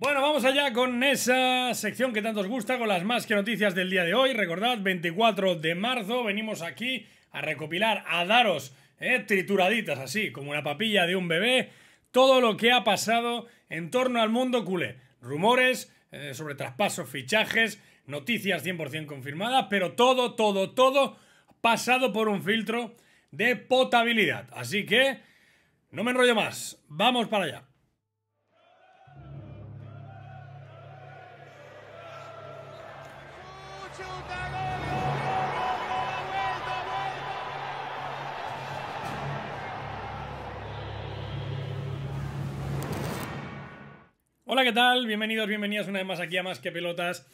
Bueno, vamos allá con esa sección que tanto os gusta, con las más que noticias del día de hoy. Recordad, 24 de marzo venimos aquí a recopilar, a daros eh, trituraditas así, como una papilla de un bebé, todo lo que ha pasado en torno al mundo culé. Rumores eh, sobre traspasos, fichajes, noticias 100% confirmadas, pero todo, todo, todo pasado por un filtro de potabilidad. Así que, no me enrollo más, vamos para allá. Hola, ¿qué tal? Bienvenidos, bienvenidas una vez más aquí a Más que Pelotas.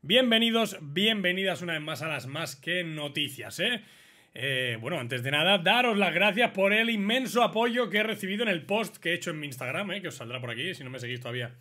Bienvenidos, bienvenidas una vez más a las Más que Noticias, ¿eh? Eh, bueno, antes de nada, daros las gracias por el inmenso apoyo que he recibido en el post que he hecho en mi Instagram, ¿eh? que os saldrá por aquí, si no me seguís todavía,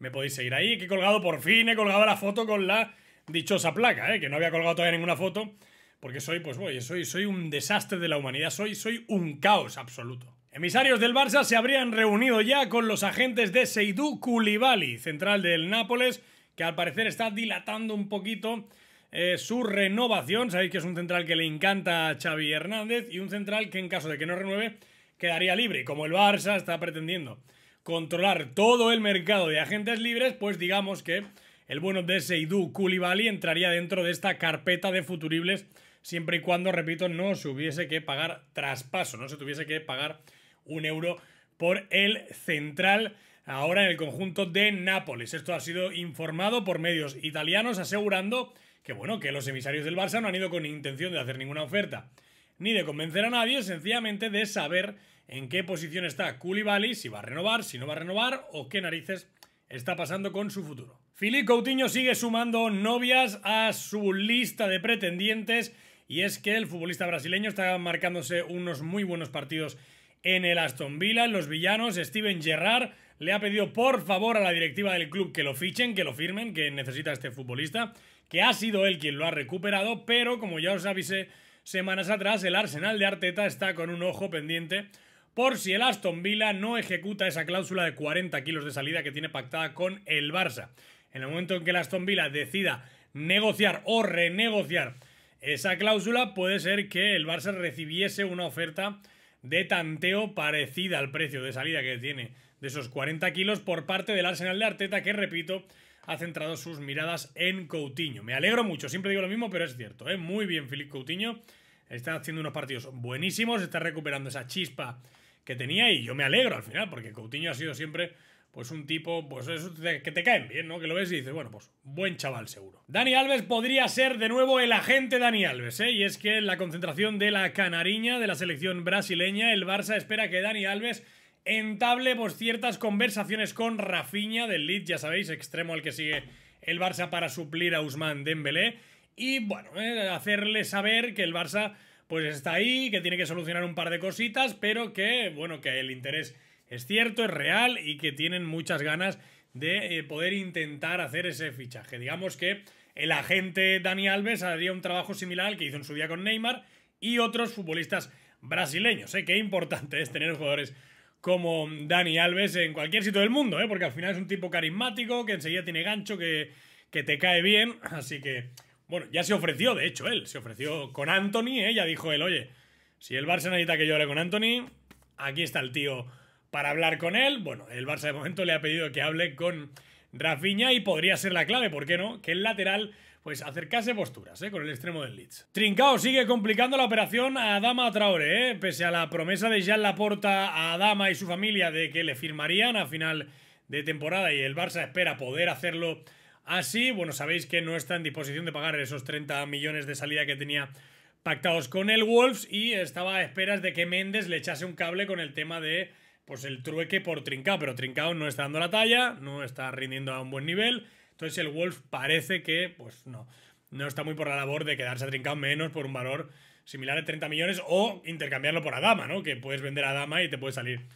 me podéis seguir ahí, que he colgado por fin, he colgado la foto con la dichosa placa, que no había colgado todavía ninguna foto, porque soy, pues, voy, soy, soy un desastre de la humanidad, soy, soy un caos absoluto. Emisarios del Barça se habrían reunido ya con los agentes de Seydou Koulibaly, central del Nápoles, que al parecer está dilatando un poquito eh, su renovación. Sabéis que es un central que le encanta a Xavi Hernández y un central que en caso de que no renueve quedaría libre. Como el Barça está pretendiendo controlar todo el mercado de agentes libres, pues digamos que el bueno de Seydou Koulibaly entraría dentro de esta carpeta de futuribles siempre y cuando, repito, no se hubiese que pagar traspaso, no se tuviese que pagar un euro por el central ahora en el conjunto de Nápoles. Esto ha sido informado por medios italianos asegurando que bueno, que los emisarios del Barça no han ido con intención de hacer ninguna oferta ni de convencer a nadie, sencillamente de saber en qué posición está Koulibaly, si va a renovar, si no va a renovar o qué narices está pasando con su futuro. Filipe Coutinho sigue sumando novias a su lista de pretendientes y es que el futbolista brasileño está marcándose unos muy buenos partidos en el Aston Villa, los villanos. Steven Gerrard le ha pedido por favor a la directiva del club que lo fichen, que lo firmen, que necesita este futbolista, que ha sido él quien lo ha recuperado, pero como ya os avisé semanas atrás, el Arsenal de Arteta está con un ojo pendiente por si el Aston Villa no ejecuta esa cláusula de 40 kilos de salida que tiene pactada con el Barça. En el momento en que el Aston Villa decida negociar o renegociar esa cláusula, puede ser que el Barça recibiese una oferta de tanteo parecida al precio de salida que tiene de esos 40 kilos por parte del Arsenal de Arteta, que repito, ha centrado sus miradas en Coutinho. Me alegro mucho, siempre digo lo mismo, pero es cierto. ¿eh? Muy bien, Filipe Coutinho. Está haciendo unos partidos buenísimos, está recuperando esa chispa que tenía y yo me alegro al final, porque Coutinho ha sido siempre pues un tipo, pues eso que te caen bien, ¿no? Que lo ves y dices, bueno, pues buen chaval seguro. Dani Alves podría ser de nuevo el agente Dani Alves, ¿eh? Y es que en la concentración de la canariña de la selección brasileña, el Barça espera que Dani Alves entable pues ciertas conversaciones con Rafinha del Lid, ya sabéis, extremo al que sigue el Barça para suplir a Usman Dembélé y bueno, eh, hacerle saber que el Barça pues está ahí, que tiene que solucionar un par de cositas, pero que bueno, que el interés es cierto, es real y que tienen muchas ganas de eh, poder intentar hacer ese fichaje. Digamos que el agente Dani Alves haría un trabajo similar al que hizo en su día con Neymar y otros futbolistas brasileños. ¿eh? Qué importante es tener jugadores como Dani Alves en cualquier sitio del mundo, ¿eh? porque al final es un tipo carismático, que enseguida tiene gancho, que, que te cae bien. Así que, bueno, ya se ofreció, de hecho, él se ofreció con Anthony, Ella ¿eh? ya dijo él, oye, si el Barcelona necesita que yo con Anthony, aquí está el tío para hablar con él. Bueno, el Barça de momento le ha pedido que hable con Rafinha y podría ser la clave, ¿por qué no? Que el lateral pues acercase posturas ¿eh? con el extremo del Leeds. Trincao sigue complicando la operación a Adama Traore, ¿eh? pese a la promesa de Jean Laporta a Adama y su familia de que le firmarían a final de temporada y el Barça espera poder hacerlo así. Bueno, sabéis que no está en disposición de pagar esos 30 millones de salida que tenía pactados con el Wolves y estaba a esperas de que Méndez le echase un cable con el tema de pues el trueque por Trincao, pero Trincao no está dando la talla, no está rindiendo a un buen nivel, entonces el Wolf parece que, pues no, no está muy por la labor de quedarse a Trincao menos por un valor similar a 30 millones o intercambiarlo por Adama, ¿no? Que puedes vender a Adama y te puede salir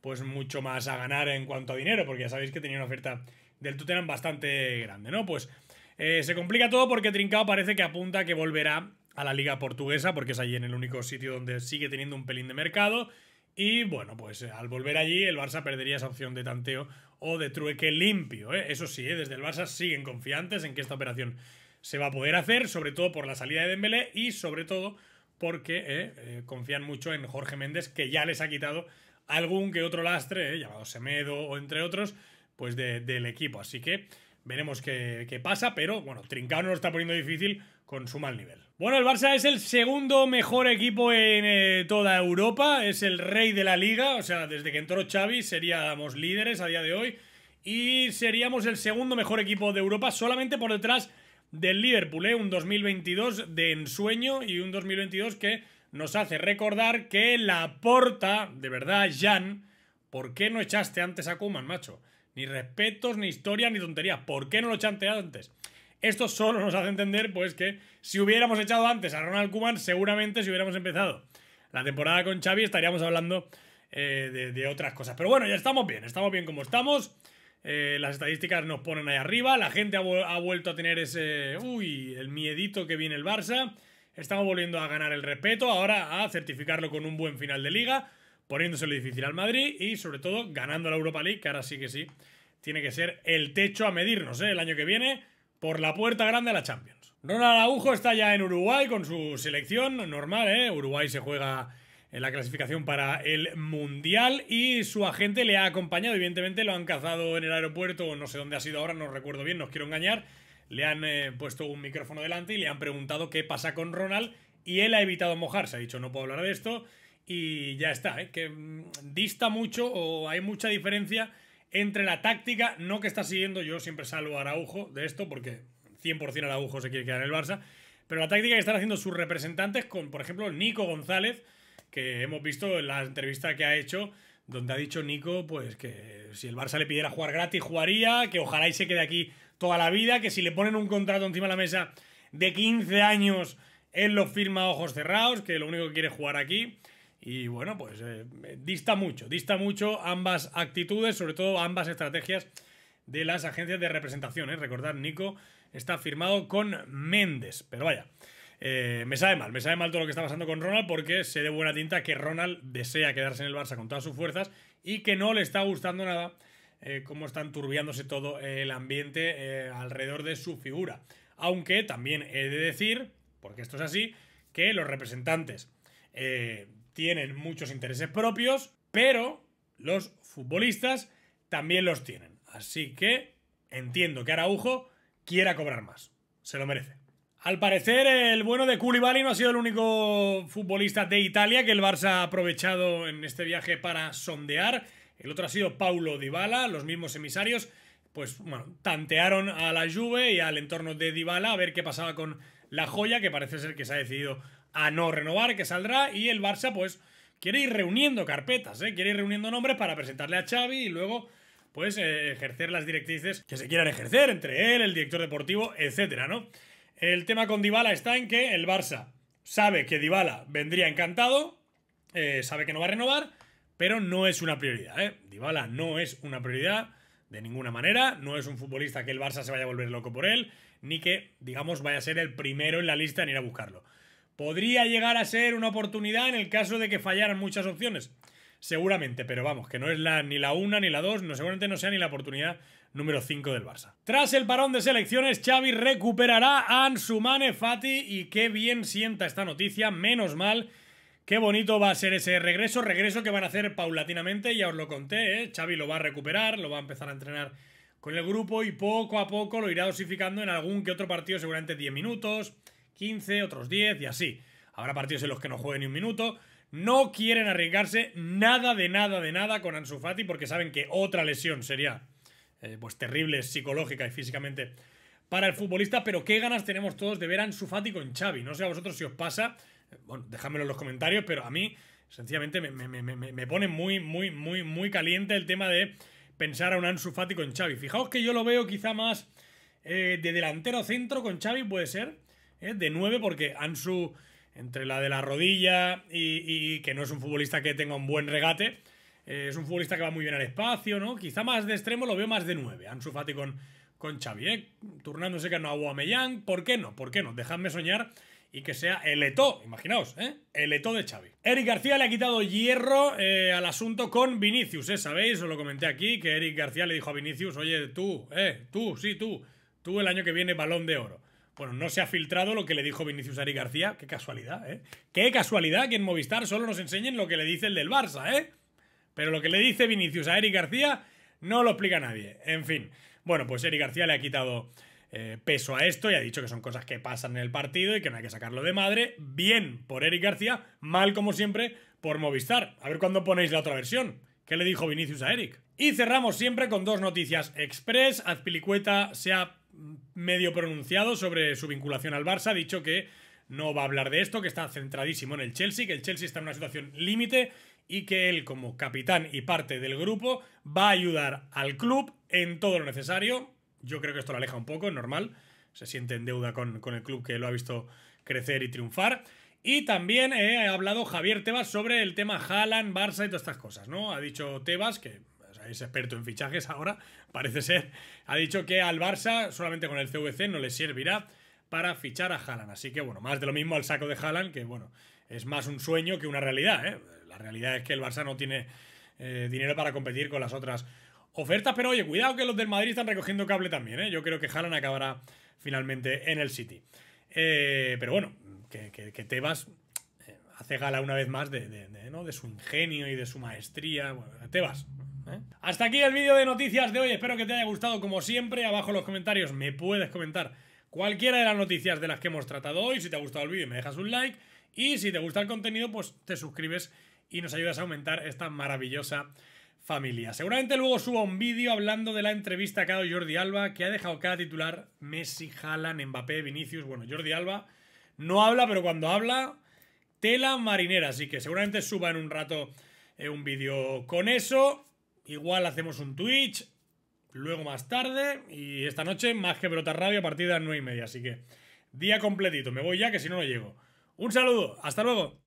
pues mucho más a ganar en cuanto a dinero, porque ya sabéis que tenía una oferta del Tottenham bastante grande, ¿no? Pues eh, se complica todo porque Trincao parece que apunta que volverá a la liga portuguesa, porque es allí en el único sitio donde sigue teniendo un pelín de mercado. Y bueno, pues eh, al volver allí el Barça perdería esa opción de tanteo o de trueque limpio. ¿eh? Eso sí, ¿eh? desde el Barça siguen confiantes en que esta operación se va a poder hacer, sobre todo por la salida de Dembélé y sobre todo porque confían mucho en Jorge Méndez, que ya les ha quitado algún que otro lastre, llamado Semedo o entre otros, pues del equipo. Así que veremos qué, qué, pasa, pero bueno, Trincao no lo está poniendo difícil con su mal nivel. Bueno, el Barça es el segundo mejor equipo en eh, toda Europa, es el rey de la liga, o sea, desde que entró Xavi seríamos líderes a día de hoy y seríamos el segundo mejor equipo de Europa solamente por detrás del Liverpool, ¿eh? un 2022 de ensueño y un 2022 que nos hace recordar que la porta, de verdad, Jan, ¿por qué no echaste antes a Kuman, macho? Ni respetos, ni historia, ni tonterías. ¿Por qué no lo echaste antes? Esto solo nos hace entender, pues, que si hubiéramos echado antes a Ronald Koeman seguramente si hubiéramos empezado la temporada con Xavi estaríamos hablando eh, de, otras cosas. Pero bueno, ya estamos bien, estamos bien como estamos. Eh, las estadísticas nos ponen ahí arriba. La gente ha, vuelto a tener ese. Uy, el miedito que viene el Barça. Estamos volviendo a ganar el respeto. Ahora a certificarlo con un buen final de liga. Poniéndoselo difícil al Madrid. Y sobre todo ganando la Europa League. Que ahora sí que sí. Tiene que ser el techo a medirnos ¿eh? el año que viene por la puerta grande a la Champions. Ronald Agujo está ya en Uruguay con su selección normal, ¿eh? Uruguay se juega en la clasificación para el Mundial y su agente le ha acompañado, evidentemente lo han cazado en el aeropuerto, o no sé dónde ha sido ahora, no recuerdo bien, no quiero engañar, le han eh, puesto un micrófono delante y le han preguntado qué pasa con Ronald y él ha evitado mojarse, ha dicho no puedo hablar de esto y ya está, ¿eh? que mm, dista mucho o hay mucha diferencia entre la táctica, no que está siguiendo, yo siempre salgo a Araujo de esto, porque 100% Araujo se quiere quedar en el Barça, pero la táctica que están haciendo sus representantes con, por ejemplo, Nico González, que hemos visto en la entrevista que ha hecho, donde ha dicho Nico, pues que si el Barça le pidiera jugar gratis, jugaría, que ojalá y se quede aquí toda la vida, que si le ponen un contrato encima de la mesa de 15 años, él lo firma a ojos cerrados, que lo único que quiere jugar aquí. Y bueno, pues eh, dista mucho, dista mucho ambas actitudes, sobre todo ambas estrategias de las agencias de representación. ¿eh? Recordad, Nico está firmado con Méndez, pero vaya. Eh, me sabe mal, me sabe mal todo lo que está pasando con Ronald porque se de buena tinta que Ronald desea quedarse en el Barça con todas sus fuerzas y que no le está gustando nada eh, cómo están turbiándose todo el ambiente alrededor de su figura. Aunque también he de decir, porque esto es así, que los representantes tienen muchos intereses propios, pero los futbolistas también los tienen. Así que entiendo que Araujo quiera cobrar más. Se lo merece. Al parecer, el bueno de Koulibaly no ha sido el único futbolista de Italia que el Barça ha aprovechado en este viaje para sondear. El otro ha sido Paulo Dybala, los mismos emisarios, pues bueno, tantearon a la Juve y al entorno de Dybala a ver qué pasaba con la joya, que parece ser que se ha decidido a no renovar, que saldrá, y el Barça, pues, quiere ir reuniendo carpetas, ¿eh? quiere ir reuniendo nombres para presentarle a Xavi y luego, pues, eh, ejercer las directrices que se quieran ejercer entre él, el director deportivo, etcétera, ¿no? El tema con Dybala está en que el Barça sabe que Dybala vendría encantado, eh, sabe que no va a renovar, pero no es una prioridad, ¿eh? Dybala no es una prioridad de ninguna manera, no es un futbolista que el Barça se vaya a volver loco por él, ni que, digamos, vaya a ser el primero en la lista en ir a buscarlo. Podría llegar a ser una oportunidad en el caso de que fallaran muchas opciones. Seguramente, pero vamos, que no es ni la una ni la dos, no, seguramente no sea ni la oportunidad número 5 del Barça. Tras el parón de selecciones, Xavi recuperará a Ansumane Fati y qué bien sienta esta noticia, menos mal. Qué bonito va a ser ese regreso, regreso que van a hacer paulatinamente, ya os lo conté, ¿eh? Xavi lo va a recuperar, lo va a empezar a entrenar con el grupo y poco a poco lo irá dosificando en algún que otro partido, seguramente 10 minutos, 15, otros 10 y así. Habrá partidos en los que no juegue ni un minuto. No quieren arriesgarse nada de nada de nada con Ansu Fati porque saben que otra lesión sería eh, pues terrible psicológica y físicamente para el futbolista, pero qué ganas tenemos todos de ver a Ansu Fati con Xavi. No sé a vosotros si os pasa, eh, bueno, dejadmelo en los comentarios, pero a mí sencillamente me, pone muy, muy, muy, muy caliente el tema de pensar a un Ansu Fati con Xavi. Fijaos que yo lo veo quizá más eh, de delantero centro con Xavi, puede ser, ¿eh? de 9 porque Ansu, entre la de la rodilla y, que no es un futbolista que tenga un buen regate, eh, es un futbolista que va muy bien al espacio, ¿no? Quizá más de extremo lo veo más de 9, Ansu Fati con, con Xavi, ¿eh? turnándose a mellán ¿por qué no? ¿Por qué no? Dejadme soñar y que sea el Eto, imaginaos, ¿eh? el Eto de Xavi. Eric García le ha quitado hierro eh, al asunto con Vinicius, ¿eh? ¿sabéis? Os lo comenté aquí, que Eric García le dijo a Vinicius, oye, tú, eh, tú, sí, tú, tú el año que viene balón de oro. Bueno, no se ha filtrado lo que le dijo Vinicius Eric García. Qué casualidad, ¿eh? Qué casualidad que en Movistar solo nos enseñen lo que le dice el del Barça, ¿eh? Pero lo que le dice Vinicius a Eric García no lo explica nadie. En fin. Bueno, pues Eric García le ha quitado eh, peso a esto y ha dicho que son cosas que pasan en el partido y que no hay que sacarlo de madre. Bien por Eric García, mal como siempre por Movistar. A ver cuándo ponéis la otra versión. ¿Qué le dijo Vinicius a Eric? Y cerramos siempre con dos noticias express. Azpilicueta se ha medio pronunciado sobre su vinculación al Barça, ha dicho que no va a hablar de esto, que está centradísimo en el Chelsea, que el Chelsea está en una situación límite y que él como capitán y parte del grupo va a ayudar al club en todo lo necesario. Yo creo que esto lo aleja un poco, es normal. Se siente en deuda con, el club que lo ha visto crecer y triunfar. Y también he ha hablado Javier Tebas sobre el tema Haaland, Barça y todas estas cosas, ¿no? Ha dicho Tebas que es experto en fichajes ahora, parece ser, ha dicho que al Barça solamente con el CVC no le servirá para fichar a Haaland. Así que bueno, más de lo mismo al saco de Haaland, que bueno, es más un sueño que una realidad. ¿eh? La realidad es que el Barça no tiene eh, dinero para competir con las otras ofertas, pero oye, cuidado que los del Madrid están recogiendo cable también. ¿eh? Yo creo que Haaland acabará finalmente en el City. pero bueno, que, Tebas hace gala una vez más de, su ingenio y de su maestría. Tebas, ¿Eh? Hasta aquí el vídeo de noticias de hoy. Espero que te haya gustado como siempre. Abajo en los comentarios me puedes comentar cualquiera de las noticias de las que hemos tratado hoy. Si te ha gustado el vídeo me dejas un like. Y si te gusta el contenido, pues te suscribes y nos ayudas a aumentar esta maravillosa familia. Seguramente luego suba un vídeo hablando de la entrevista que ha dado Jordi Alba, que ha dejado cada titular Messi, Haaland, Mbappé, Vinicius. Bueno, Jordi Alba no habla, pero cuando habla, tela marinera. Así que seguramente suba en un rato eh, un vídeo con eso. Igual hacemos un Twitch, luego más tarde y esta noche más que brota radio a partir de las 9 y media. Así que día completito. Me voy ya que si no, no llego. Un saludo. Hasta luego.